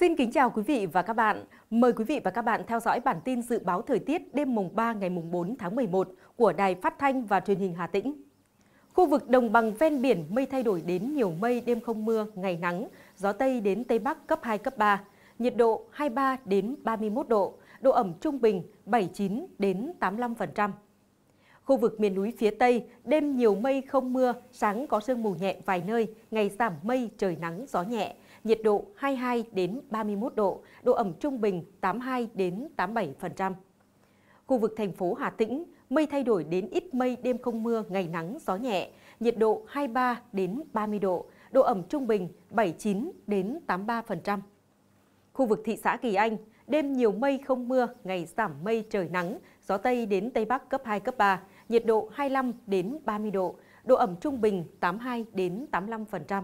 Xin kính chào quý vị và các bạn. Mời quý vị và các bạn theo dõi bản tin dự báo thời tiết đêm mùng 3 ngày mùng 4 tháng 11 của Đài Phát thanh và Truyền hình Hà Tĩnh. Khu vực đồng bằng ven biển mây thay đổi đến nhiều mây, đêm không mưa, ngày nắng, gió tây đến tây bắc cấp 2 cấp 3, nhiệt độ 23 đến 31 độ, độ ẩm trung bình 79 đến 85%. Khu vực miền núi phía Tây, đêm nhiều mây không mưa, sáng có sương mù nhẹ vài nơi, ngày giảm mây, trời nắng, gió nhẹ. Nhiệt độ 22 đến 31 độ, độ ẩm trung bình 82 đến 87%. Khu vực thành phố Hà Tĩnh, mây thay đổi đến ít mây, đêm không mưa, ngày nắng, gió nhẹ. Nhiệt độ 23 đến 30 độ, độ ẩm trung bình 79 đến 83%. Khu vực thị xã Kỳ Anh, đêm nhiều mây không mưa, ngày giảm mây trời nắng, gió Tây đến Tây Bắc cấp 2, cấp 3 nhiệt độ 25 đến 30 độ, độ ẩm trung bình 82 đến 85%.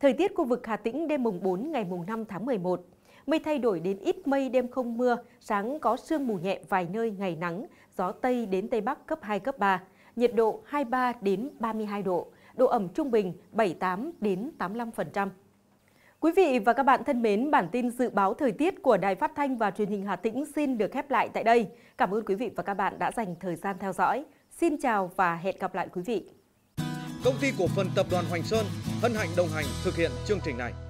Thời tiết khu vực Hà Tĩnh đêm mùng 4 ngày mùng 5 tháng 11. Mây thay đổi đến ít mây đêm không mưa, sáng có sương mù nhẹ vài nơi ngày nắng, gió Tây đến Tây Bắc cấp 2, cấp 3, nhiệt độ 23 đến 32 độ, độ ẩm trung bình 78 đến 85%. Quý vị và các bạn thân mến, bản tin dự báo thời tiết của Đài Phát Thanh và Truyền hình Hà Tĩnh xin được khép lại tại đây. Cảm ơn quý vị và các bạn đã dành thời gian theo dõi. Xin chào và hẹn gặp lại quý vị. Công ty cổ phần tập đoàn Hoành Sơn hân hạnh đồng hành thực hiện chương trình này.